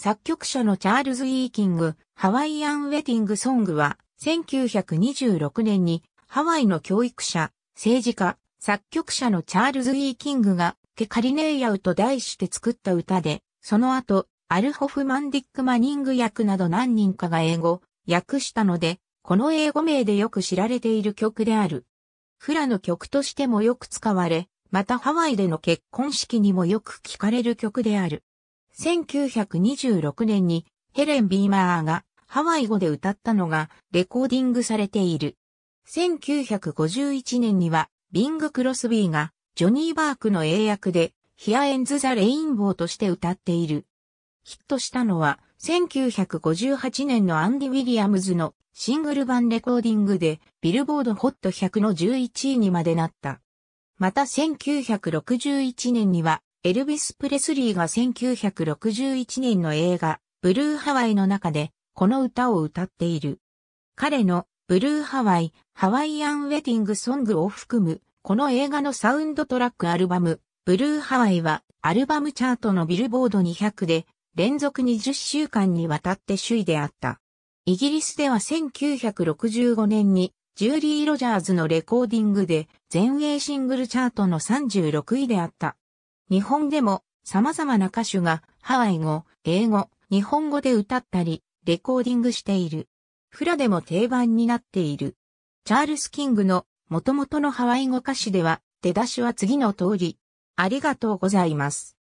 作曲者のチャールズ・イーキング、ハワイアン・ウェディング・ソングは、1926年にハワイの教育者、政治家、作曲者のチャールズ・イーキングが、ケカリネイヤウと題して作った歌で、その後、アルホフマンディック・マニング役など何人かが英語、訳したので、この英語名でよく知られている曲である。フラの曲としてもよく使われ、またハワイでの結婚式にもよく聞かれる曲である。1926年にヘレン・ビーマーがハワイ語で歌ったのがレコーディングされている。1951年にはビング・クロスビーがジョニー・バークの英訳でヒアエンズ・ザ・レインボーとして歌っている。ヒットしたのは1958年のアンディ・ウィリアムズのシングル版レコーディングでビルボードホット100の11位にまでなった。また1961年にはエルヴィス・プレスリーが1961年の映画、ブルーハワイの中で、この歌を歌っている。彼の、ブルーハワイ、ハワイアンウェディングソングを含む、この映画のサウンドトラックアルバム、ブルーハワイは、アルバムチャートのビルボード200で、連続20週間にわたって首位であった。イギリスでは1965年に、ジューリー・ロジャーズのレコーディングで、全英シングルチャートの36位であった。日本でも様々な歌手がハワイ語、英語、日本語で歌ったり、レコーディングしている。フラでも定番になっている。チャールス・キングの元々のハワイ語歌詞では、出だしは次の通り。ありがとうございます。